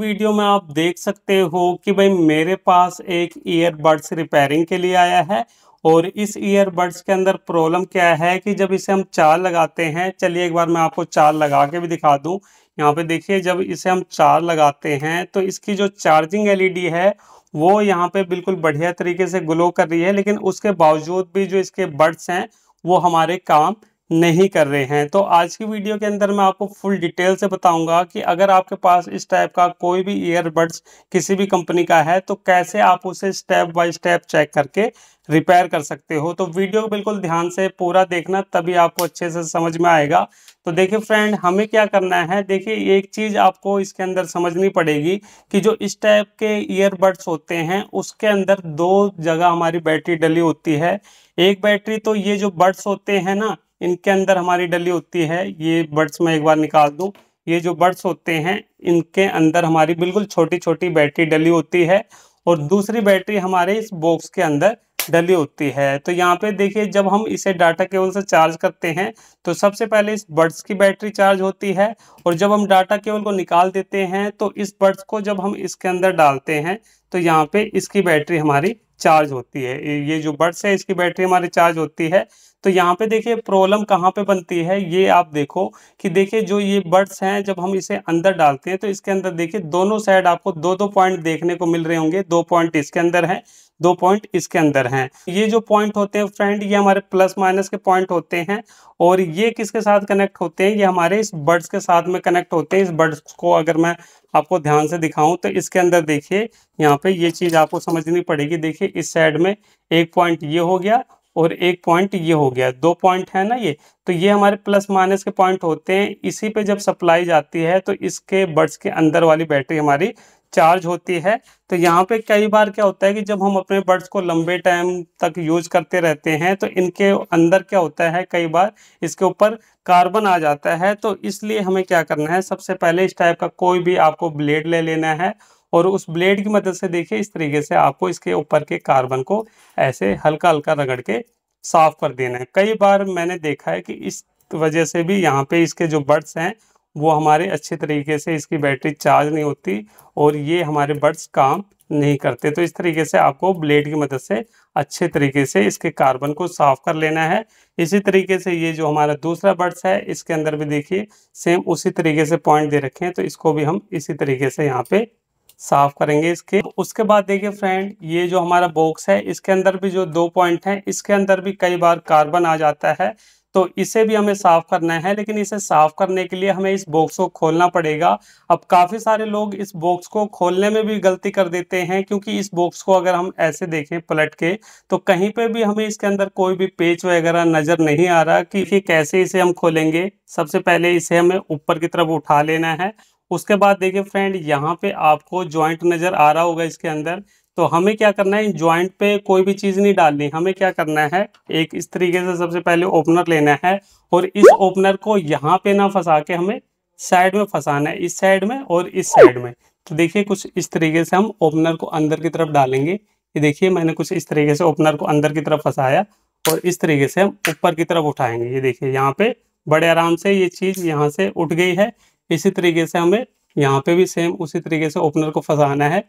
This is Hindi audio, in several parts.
वीडियो में आप देख सकते हो कि भाई मेरे पास एक ईयरबड्स रिपेयरिंग के लिए आया है और इस ईयरबड्स के अंदर प्रॉब्लम क्या है कि जब इसे हम चार लगाते हैं चलिए एक बार मैं आपको चार लगा के भी दिखा दूं यहाँ पे देखिए जब इसे हम चार लगाते हैं तो इसकी जो चार्जिंग एलईडी है वो यहाँ पे बिल्कुल बढ़िया तरीके से ग्लो कर रही है लेकिन उसके बावजूद भी जो इसके बड्स हैं वो हमारे काम नहीं कर रहे हैं तो आज की वीडियो के अंदर मैं आपको फुल डिटेल से बताऊंगा कि अगर आपके पास इस टाइप का कोई भी ईयरबड्स किसी भी कंपनी का है तो कैसे आप उसे स्टेप बाय स्टेप चेक करके रिपेयर कर सकते हो तो वीडियो को बिल्कुल ध्यान से पूरा देखना तभी आपको अच्छे से समझ में आएगा तो देखिए फ्रेंड हमें क्या करना है देखिए एक चीज़ आपको इसके अंदर समझनी पड़ेगी कि जो इस टाइप के ईयरबड्स होते हैं उसके अंदर दो जगह हमारी बैटरी डली होती है एक बैटरी तो ये जो बड्स होते हैं ना इनके अंदर हमारी डली होती है ये बर्ड्स मैं एक बार निकाल दूँ ये जो बर्ड्स होते हैं इनके अंदर हमारी बिल्कुल छोटी छोटी बैटरी डली होती है और दूसरी बैटरी हमारे इस बॉक्स के अंदर डली होती है तो यहाँ पे देखिए जब हम इसे डाटा केबल से चार्ज करते हैं तो सबसे पहले इस बर्ड्स की बैटरी चार्ज होती है और जब हम डाटा केबल को निकाल देते हैं तो इस बर्ड्स को जब हम इसके अंदर डालते हैं तो यहाँ पे इसकी बैटरी हमारी चार्ज होती है ये जो बर्ड्स है इसकी बैटरी हमारी चार्ज होती है तो यहाँ पे देखिए प्रॉब्लम कहाँ पे बनती है ये आप देखो कि देखिए जो ये बर्ड्स हैं जब हम इसे अंदर डालते हैं तो इसके अंदर देखिए दोनों साइड आपको दो दो पॉइंट देखने को मिल रहे होंगे दो पॉइंट इसके अंदर हैं दो पॉइंट इसके अंदर हैं ये जो पॉइंट होते हैं फ्रेंड ये हमारे प्लस माइनस के पॉइंट होते हैं और ये किसके साथ कनेक्ट होते हैं ये हमारे इस बर्ड्स के साथ में कनेक्ट होते हैं इस बर्ड्स को अगर मैं आपको ध्यान से दिखाऊं तो इसके अंदर देखिए यहाँ पे ये चीज़ आपको समझनी पड़ेगी देखिए इस साइड में एक पॉइंट ये हो गया और एक पॉइंट ये हो गया दो पॉइंट है ना ये तो ये हमारे प्लस माइनस के पॉइंट होते हैं इसी पे जब सप्लाई जाती है तो इसके बर्ड्स के अंदर वाली बैटरी हमारी चार्ज होती है तो यहाँ पे कई बार क्या होता है कि जब हम अपने बर्ड्स को लंबे टाइम तक यूज करते रहते हैं तो इनके अंदर क्या होता है कई बार इसके ऊपर कार्बन आ जाता है तो इसलिए हमें क्या करना है सबसे पहले इस टाइप का कोई भी आपको ब्लेड ले लेना है और उस ब्लेड की मदद से देखिए इस तरीके से आपको इसके ऊपर के कार्बन को ऐसे हल्का हल्का रगड़ के साफ कर देना है कई बार मैंने देखा है कि इस वजह से भी यहाँ पे इसके जो बर्ड्स हैं वो हमारे अच्छे तरीके से इसकी बैटरी चार्ज नहीं होती और ये हमारे बर्ड्स काम नहीं करते तो इस तरीके से आपको ब्लेड की मदद से अच्छे तरीके से इसके कार्बन को साफ कर लेना है इसी तरीके से ये जो हमारा दूसरा बर्ड्स है इसके अंदर भी देखिए सेम उसी तरीके से पॉइंट दे रखे हैं तो इसको भी हम इसी तरीके से यहाँ पे साफ करेंगे इसके उसके बाद देखिए फ्रेंड ये जो हमारा बॉक्स है इसके अंदर भी जो दो पॉइंट हैं इसके अंदर भी कई बार कार्बन आ जाता है तो इसे भी हमें साफ करना है लेकिन इसे साफ करने के लिए हमें इस बॉक्स को खोलना पड़ेगा अब काफ़ी सारे लोग इस बॉक्स को खोलने में भी गलती कर देते हैं क्योंकि इस बॉक्स को अगर हम ऐसे देखें पलट के तो कहीं पे भी हमें इसके अंदर कोई भी पेच वगैरह नज़र नहीं आ रहा कि कैसे इसे हम खोलेंगे सबसे पहले इसे हमें ऊपर की तरफ उठा लेना है उसके बाद देखिए फ्रेंड यहाँ पे आपको ज्वाइंट नज़र आ रहा होगा इसके अंदर तो हमें क्या करना है ज्वाइंट पे कोई भी चीज़ नहीं डालनी हमें क्या करना है एक इस तरीके से सबसे पहले ओपनर लेना है और इस ओपनर को यहाँ पे ना फंसा के हमें साइड में फंसाना है इस साइड में और इस साइड में तो देखिए कुछ इस तरीके से हम ओपनर को अंदर की तरफ डालेंगे ये देखिए मैंने कुछ इस तरीके से ओपनर को अंदर की तरफ फंसाया और इस तरीके से हम ऊपर की तरफ उठाएंगे ये देखिए यहाँ पे बड़े आराम से ये चीज़ यहाँ से उठ गई है इसी तरीके से हमें यहाँ पे भी सेम उसी तरीके से ओपनर को फंसाना है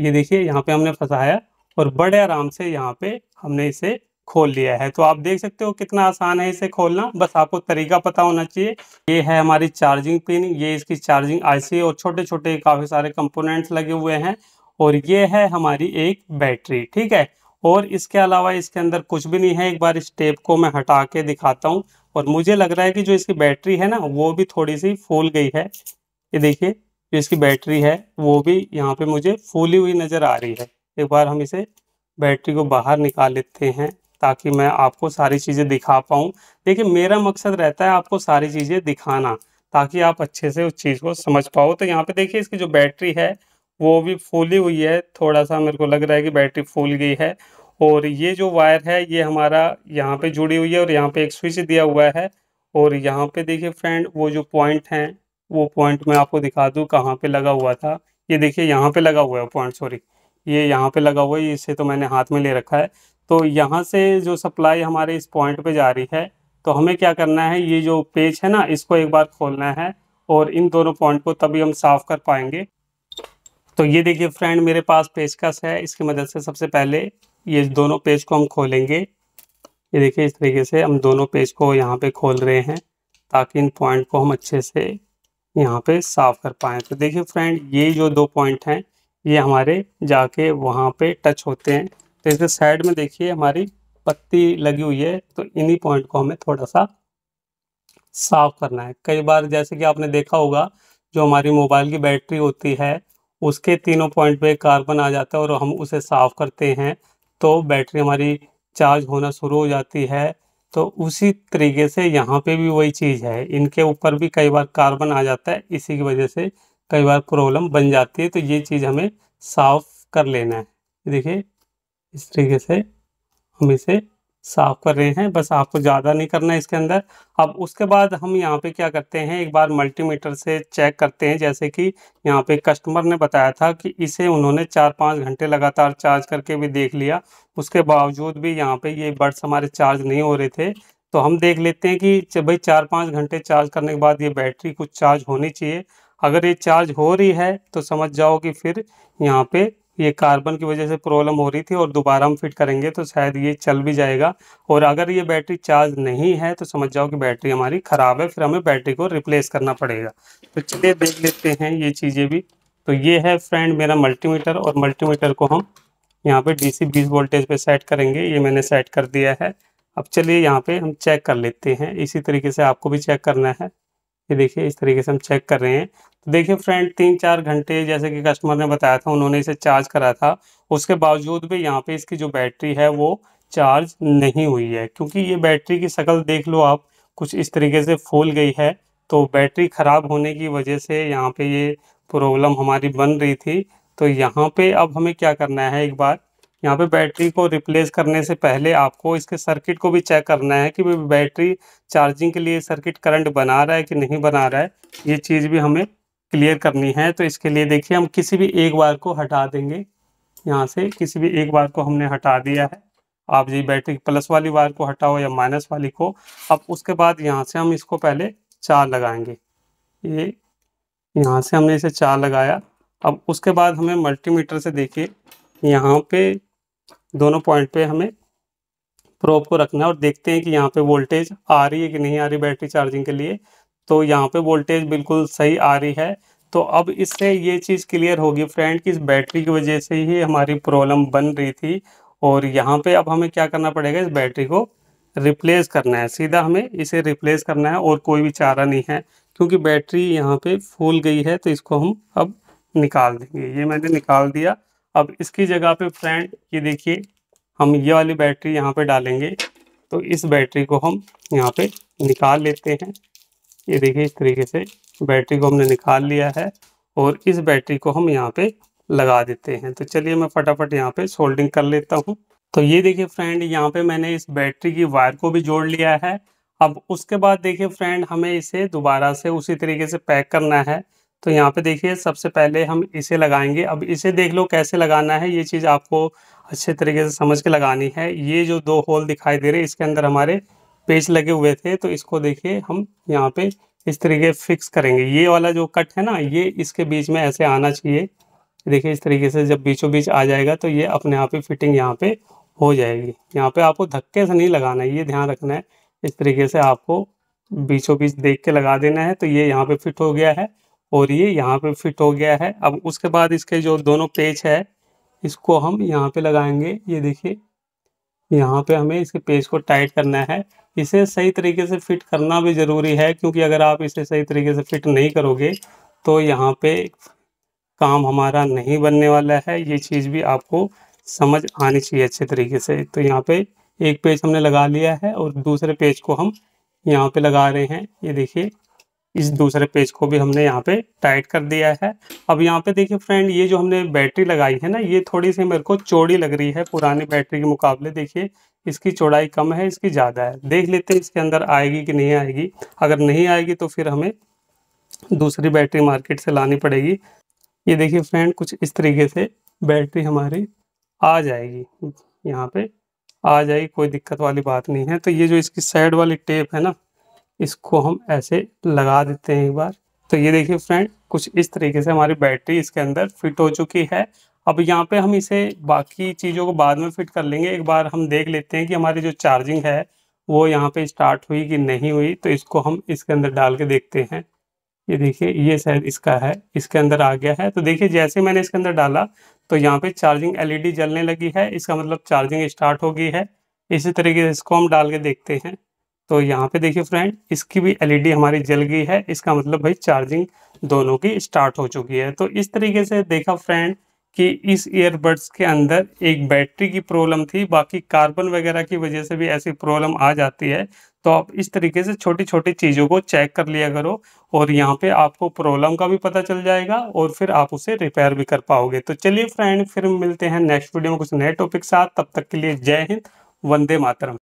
ये देखिए यहाँ पे हमने फंसाया और बड़े आराम से यहाँ पे हमने इसे खोल लिया है तो आप देख सकते हो कितना आसान है इसे खोलना बस आपको तरीका पता होना चाहिए ये है हमारी चार्जिंग पिन ये इसकी चार्जिंग आईसी और छोटे छोटे काफ़ी सारे कंपोनेंट्स लगे हुए हैं और ये है हमारी एक बैटरी ठीक है और इसके अलावा इसके अंदर कुछ भी नहीं है एक बार इस टेप को मैं हटा के दिखाता हूँ और मुझे लग रहा है कि जो इसकी बैटरी है ना वो भी थोड़ी सी फूल गई है ये देखिए जो इसकी बैटरी है वो भी यहाँ पे मुझे फूली हुई नज़र आ रही है एक बार हम इसे बैटरी को बाहर निकाल लेते हैं ताकि मैं आपको सारी चीज़ें दिखा पाऊँ देखिए मेरा मकसद रहता है आपको सारी चीज़ें दिखाना ताकि आप अच्छे से उस चीज़ को समझ पाओ तो यहाँ पे देखिए इसकी जो बैटरी है वो भी फूली हुई है थोड़ा सा मेरे को लग रहा है कि बैटरी फूल गई है और ये जो वायर है ये हमारा यहाँ पे जुड़ी हुई है और यहाँ पे एक स्विच दिया हुआ है और यहाँ पे देखिए फ्रेंड वो जो पॉइंट हैं वो पॉइंट मैं आपको दिखा दूँ कहाँ पे लगा हुआ था ये देखिए यहाँ पे लगा हुआ है पॉइंट सॉरी ये यहाँ पे लगा हुआ है इसे तो मैंने हाथ में ले रखा है तो यहाँ से जो सप्लाई हमारे इस पॉइंट पे जा रही है तो हमें क्या करना है ये जो पेज है ना इसको एक बार खोलना है और इन दोनों पॉइंट को तभी हम साफ़ कर पाएंगे तो ये देखिए फ्रेंड मेरे पास पेचकस है इसकी मदद से सबसे पहले ये दोनों पेज को हम खोलेंगे ये देखिए इस तरीके से हम दोनों पेज को यहाँ पे खोल रहे हैं ताकि इन पॉइंट को हम अच्छे से यहाँ पे साफ कर पाए तो देखिए फ्रेंड ये जो दो पॉइंट हैं ये हमारे जाके वहाँ पे टच होते हैं तो इसके साइड में देखिए हमारी पत्ती लगी हुई है तो इन्हीं पॉइंट को हमें थोड़ा सा साफ करना है कई बार जैसे कि आपने देखा होगा जो हमारी मोबाइल की बैटरी होती है उसके तीनों पॉइंट पे कार्बन आ जाता है और हम उसे साफ करते हैं तो बैटरी हमारी चार्ज होना शुरू हो जाती है तो उसी तरीके से यहाँ पे भी वही चीज़ है इनके ऊपर भी कई बार कार्बन आ जाता है इसी की वजह से कई बार प्रॉब्लम बन जाती है तो ये चीज़ हमें साफ कर लेना है देखिए इस तरीके से हम इसे साफ कर रहे हैं बस आपको ज़्यादा नहीं करना है इसके अंदर अब उसके बाद हम यहाँ पे क्या करते हैं एक बार मल्टीमीटर से चेक करते हैं जैसे कि यहाँ पे कस्टमर ने बताया था कि इसे उन्होंने चार पाँच घंटे लगातार चार्ज करके भी देख लिया उसके बावजूद भी यहाँ पे ये बर्ड्स हमारे चार्ज नहीं हो रहे थे तो हम देख लेते हैं कि भाई चार पाँच घंटे चार्ज करने के बाद ये बैटरी कुछ चार्ज होनी चाहिए अगर ये चार्ज हो रही है तो समझ जाओ कि फिर यहाँ पे ये कार्बन की वजह से प्रॉब्लम हो रही थी और दोबारा हम फिट करेंगे तो शायद ये चल भी जाएगा और अगर ये बैटरी चार्ज नहीं है तो समझ जाओ कि बैटरी हमारी ख़राब है फिर हमें बैटरी को रिप्लेस करना पड़ेगा तो चलिए देख लेते हैं ये चीज़ें भी तो ये है फ्रेंड मेरा मल्टीमीटर और मल्टीमीटर को हम यहाँ पे डी सी वोल्टेज पे सेट करेंगे ये मैंने सेट कर दिया है अब चलिए यहाँ पे हम चेक कर लेते हैं इसी तरीके से आपको भी चेक करना है ये देखिए इस तरीके से हम चेक कर रहे हैं तो देखिए फ्रेंड तीन चार घंटे जैसे कि कस्टमर ने बताया था उन्होंने इसे चार्ज करा था उसके बावजूद भी यहाँ पे इसकी जो बैटरी है वो चार्ज नहीं हुई है क्योंकि ये बैटरी की शक्ल देख लो आप कुछ इस तरीके से फूल गई है तो बैटरी ख़राब होने की वजह से यहाँ पर ये प्रॉब्लम हमारी बन रही थी तो यहाँ पे अब हमें क्या करना है एक बार यहाँ पे बैटरी को रिप्लेस करने से पहले आपको इसके सर्किट को भी चेक करना है कि बैटरी चार्जिंग के लिए सर्किट करंट बना रहा है कि नहीं बना रहा है ये चीज़ भी हमें क्लियर करनी है तो इसके लिए देखिए हम किसी भी एक बार को हटा देंगे यहाँ से किसी भी एक बार को हमने हटा दिया है आप जी बैटरी प्लस वाली वायर को हटाओ या माइनस वाली को अब उसके बाद यहाँ से हम इसको पहले चार लगाएंगे ये यहाँ से हमने इसे चार लगाया अब उसके बाद हमें मल्टीमीटर से देखिए यहाँ पे दोनों पॉइंट पे हमें प्रोप को रखना है और देखते हैं कि यहाँ पे वोल्टेज आ रही है कि नहीं आ रही बैटरी चार्जिंग के लिए तो यहाँ पे वोल्टेज बिल्कुल सही आ रही है तो अब इससे ये चीज़ क्लियर होगी फ्रेंड कि इस बैटरी की वजह से ही हमारी प्रॉब्लम बन रही थी और यहाँ पे अब हमें क्या करना पड़ेगा इस बैटरी को रिप्लेस करना है सीधा हमें इसे रिप्लेस करना है और कोई भी चारा नहीं है क्योंकि बैटरी यहाँ पे फूल गई है तो इसको हम अब निकाल देंगे ये मैंने निकाल दिया अब इसकी जगह पे फ्रेंड ये देखिए हम ये वाली बैटरी यहाँ पे डालेंगे तो इस बैटरी को हम यहाँ पे निकाल लेते हैं ये देखिए इस तरीके से बैटरी को हमने निकाल लिया है और इस बैटरी को हम यहाँ पे लगा देते हैं तो चलिए मैं फटाफट यहाँ पे सोल्डिंग कर लेता हूँ तो ये देखिए फ्रेंड यहाँ पे मैंने इस बैटरी की वायर को भी जोड़ लिया है अब उसके बाद देखिए फ्रेंड हमें इसे दोबारा से उसी तरीके से पैक करना है तो यहाँ पे देखिए सबसे पहले हम इसे लगाएंगे अब इसे देख लो कैसे लगाना है ये चीज़ आपको अच्छे तरीके से समझ के लगानी है ये जो दो होल दिखाई दे रहे इसके अंदर हमारे पेज लगे हुए थे तो इसको देखिए हम यहाँ पे इस तरीके फिक्स करेंगे ये वाला जो कट है ना ये इसके बीच में ऐसे आना चाहिए देखिए इस तरीके से जब बीचों बीच आ जाएगा तो ये अपने आप ही फिटिंग यहाँ पे हो जाएगी यहाँ पे आपको धक्के से नहीं लगाना है ये ध्यान रखना है इस तरीके से आपको बीचों बीच देख के लगा देना है तो ये यहाँ पे फिट हो गया है और ये यहाँ पे फिट हो गया है अब उसके बाद इसके जो दोनों पेच है इसको हम यहाँ पे लगाएंगे ये देखिए यहाँ पे हमें इसके पेज को टाइट करना है इसे सही तरीके से फिट करना भी ज़रूरी है क्योंकि अगर आप इसे सही तरीके से फिट नहीं करोगे तो यहाँ पे काम हमारा नहीं बनने वाला है ये चीज़ भी आपको समझ आनी चाहिए अच्छे तरीके से तो यहाँ पे एक पेज हमने लगा लिया है और दूसरे पेज को हम यहाँ पे लगा रहे हैं ये देखिए इस दूसरे पेज को भी हमने यहाँ पे टाइट कर दिया है अब यहाँ पे देखिए फ्रेंड ये जो हमने बैटरी लगाई है ना ये थोड़ी सी मेरे को चौड़ी लग रही है पुरानी बैटरी के मुकाबले देखिए इसकी चौड़ाई कम है इसकी ज़्यादा है देख लेते हैं इसके अंदर आएगी कि नहीं आएगी अगर नहीं आएगी तो फिर हमें दूसरी बैटरी मार्केट से लानी पड़ेगी ये देखिए फ्रेंड कुछ इस तरीके से बैटरी हमारी आ जाएगी यहाँ पे आ जाएगी कोई दिक्कत वाली बात नहीं है तो ये जो इसकी साइड वाली टेप है ना इसको हम ऐसे लगा देते हैं एक बार तो ये देखिए फ्रेंड कुछ इस तरीके से हमारी बैटरी इसके अंदर फिट हो चुकी है अब यहाँ पे हम इसे बाकी चीज़ों को बाद में फिट कर लेंगे एक बार हम देख लेते हैं कि हमारी जो चार्जिंग है वो यहाँ पे स्टार्ट हुई कि नहीं हुई तो इसको हम इसके अंदर डाल के देखते हैं ये देखिए ये शायद इसका है इसके अंदर आ गया है तो देखिए जैसे मैंने इसके अंदर डाला तो यहाँ पे चार्जिंग एलईडी जलने लगी है इसका मतलब चार्जिंग स्टार्ट हो गई है इसी तरीके से इसको हम डाल के देखते हैं तो यहाँ पे देखिए फ्रेंड इसकी भी एलईडी e हमारी जल गई है इसका मतलब भाई चार्जिंग दोनों की स्टार्ट हो चुकी है तो इस तरीके से देखा फ्रेंड कि इस ईयरबड्स के अंदर एक बैटरी की प्रॉब्लम थी बाकी कार्बन वगैरह की वजह से भी ऐसी प्रॉब्लम आ जाती है तो आप इस तरीके से छोटी छोटी चीज़ों को चेक कर लिया करो और यहाँ पे आपको प्रॉब्लम का भी पता चल जाएगा और फिर आप उसे रिपेयर भी कर पाओगे तो चलिए फ्रेंड फिर मिलते हैं नेक्स्ट वीडियो में कुछ नए टॉपिक साथ तब तक के लिए जय हिंद वंदे मातरम